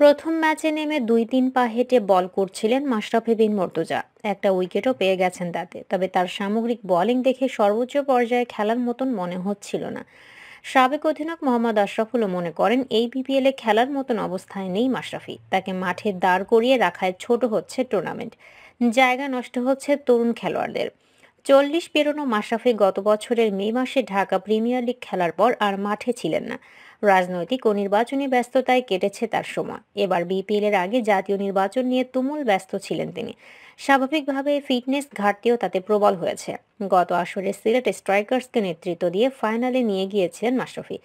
প্রথম ম্যাচে নেমে দুই তিন পা হেঁটে বল করছিলেন মাশরাফি বিন মর্তুজা একটা উইকেটও পেয়ে গেছেন তাতে তবে তার সামগ্রিক বোলিং দেখে সর্বোচ্চ পর্যায়ে খেলার মতন মনে হচ্ছিল না সাবেক অধিনায়ক মোহাম্মদ আশরাফুলও মনে করেন এই বিপিএলে খেলার মতন অবস্থায় নেই মাশরাফি তাকে মাঠে দাঁড় করিয়ে রাখায় ছোট হচ্ছে টুর্নামেন্ট জায়গা নষ্ট হচ্ছে তরুণ খেলোয়াড়দের চল্লিশ পেরোনো মাশরাফি গত বছরের মে মাসে ঢাকা প্রিমিয়ার লিগ খেলার পর আর মাঠে ছিলেন না রাজনৈতিক ও নির্বাচনী ব্যস্ততায় কেটেছে তার সময় এবার বিপিএল এর আগে জাতীয় নির্বাচন নিয়ে তুমুল ব্যস্ত ছিলেন তিনি স্বাভাবিকভাবে ফিটনেস ঘাটতিও তাতে প্রবল হয়েছে গত আসরে সিলেট স্ট্রাইকার্সকে নেতৃত্ব দিয়ে ফাইনালে নিয়ে গিয়েছিলেন মাশরফি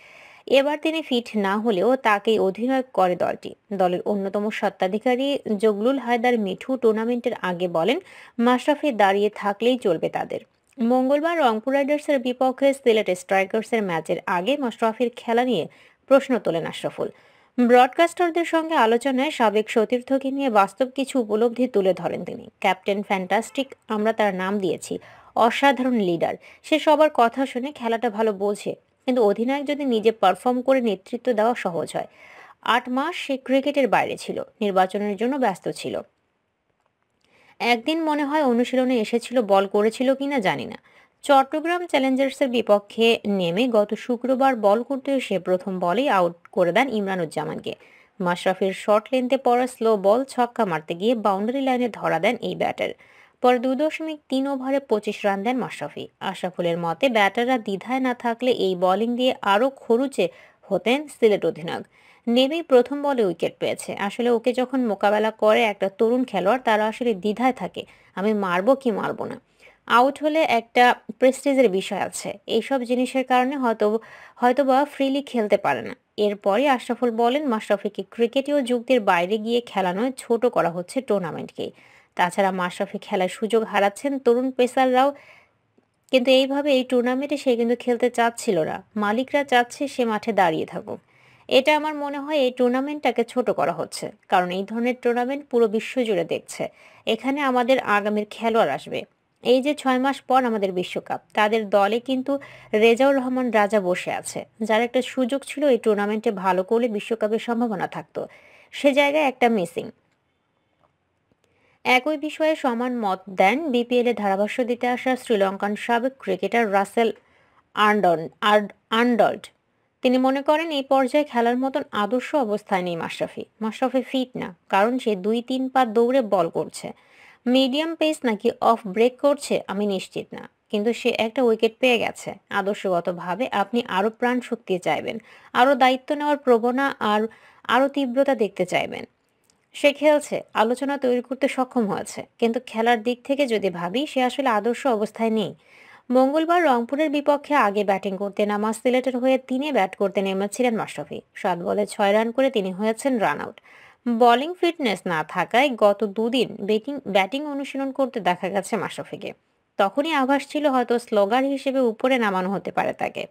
এবার তিনি ফিট না হলেও তাকেই অধিনায়ক করে দলটি দলের অন্যতম সত্ত্বাধিকারী জগলুল হায়দার মিঠু টুর্নামেন্টের আগে বলেন মাশরাফি দাঁড়িয়ে থাকলেই চলবে তাদের মঙ্গলবার রংপুর রাইডার্সের বিপক্ষে সিলেট স্ট্রাইকার্সের ম্যাচের আগে মাশরাফির খেলা নিয়ে প্রশ্ন তোলেন আশরাফুল ব্রডকাস্টারদের সঙ্গে আলোচনায় সাবেক সতীর্থকে নিয়ে বাস্তব কিছু উপলব্ধি তুলে ধরেন তিনি ক্যাপ্টেন ফ্যান্টাস্টিক আমরা তার নাম দিয়েছি অসাধারণ লিডার সে সবার কথা শুনে খেলাটা ভালো বোঝে কিন্তু অধিনায়ক যদি নিজে পারফর্ম করে নেতৃত্ব দেওয়া সহজ হয় আট মাস সে ক্রিকেটের বাইরে ছিল নির্বাচনের জন্য ব্যস্ত ছিল একদিন মনে হয় অনুশীলনে এসেছিল বল করেছিল কিনা জানি না চট্টগ্রাম চ্যালেঞ্জার্সের বিপক্ষে নেমে গত শুক্রবার বল করতে এসে প্রথম বলেই আউট করে দেন ইমরানুজ্জামানকে মাশরাফির শর্ট লেন্থে পড়া স্লো বল ছক্কা মারতে গিয়ে বাউন্ডারি লাইনে ধরা দেন এই ব্যাটার পরে দু দশমিক তিন ওভারে পঁচিশ রান দেন মাশরাফি আশরাফুলের মতে ব্যাটাররা দ্বিধায় না থাকলে এই বোলিং দিয়ে আরও খরুচে হতেন সিলেট অধিনায়ক নেমেই প্রথম বলে উইকেট পেয়েছে আসলে ওকে যখন মোকাবেলা করে একটা তরুণ খেলোয়াড় তারা আসলে দ্বিধায় থাকে আমি মারবো কি মারবো না আউট হলে একটা প্রেস্টিজের বিষয় আছে এইসব জিনিসের কারণে হয়তো হয়তো বা ফ্রিলি খেলতে পারে না এরপরে আশরাফুল বলেন মাশরাফিকে ক্রিকেটীয় যুগদের বাইরে গিয়ে খেলানোয় ছোট করা হচ্ছে টুর্নামেন্টকে তাছাড়া মাশরাফি খেলার সুযোগ হারাচ্ছেন তরুণ পেসাররাও কিন্তু এইভাবে এই টুর্নামেন্টে সে কিন্তু খেলতে চাচ্ছিল না মালিকরা চাচ্ছে সে মাঠে দাঁড়িয়ে থাকুক এটা আমার মনে হয় এই টুর্নামেন্টটাকে ছোট করা হচ্ছে কারণ এই ধরনের টুর্নামেন্ট পুরো বিশ্ব জুড়ে দেখছে এখানে আমাদের আগামীর খেলোয়াড় আসবে এই যে ছয় মাস পর আমাদের বিশ্বকাপ তাদের দলে কিন্তু রেজাউর রহমান রাজা বসে আছে যার একটা সুযোগ ছিল এই টুর্নামেন্টে ভালো করলে বিশ্বকাপের সম্ভাবনা থাকতো সে জায়গায় একটা মিসিং একই বিষয়ে সমান মত দেন বিপিএলে ধারাভাষ্য দিতে আসা শ্রীলঙ্কান সাবেক ক্রিকেটার রাসেল আর্ডন আন্ডল্ড তিনি মনে করেন এই পর্যায়ে খেলার মতন আদর্শ অবস্থায় নেই মাশরাফি মাশরাফি ফিট না কারণ সে দুই তিন পা দৌড়ে বল করছে মিডিয়াম পেস নাকি অফ ব্রেক করছে আমি নিশ্চিত না কিন্তু সে একটা উইকেট পেয়ে গেছে আদর্শগতভাবে আপনি আরও প্রাণ শক্তি চাইবেন আরও দায়িত্ব নেওয়ার প্রবণা আর আরও তীব্রতা দেখতে চাইবেন সে খেলছে আলোচনা তৈরি করতে সক্ষম হয়েছে কিন্তু খেলার দিক থেকে যদি ভাবি সে আসলে আদর্শ অবস্থায় নেই মঙ্গলবার রংপুরের বিপক্ষে আগে ব্যাটিং করতে নামা সিলেটের হয়ে তিনে ব্যাট করতে নেমেছিলেন মাশরফি সাত বলে ছয় রান করে তিনি হয়েছেন রান আউট বোলিং ফিটনেস না থাকায় গত দুদিন ব্যাটিং ব্যাটিং অনুশীলন করতে দেখা গেছে মাশরফিকে তখনই আভাস ছিল হয়তো স্লোগার হিসেবে উপরে নামানো হতে পারে তাকে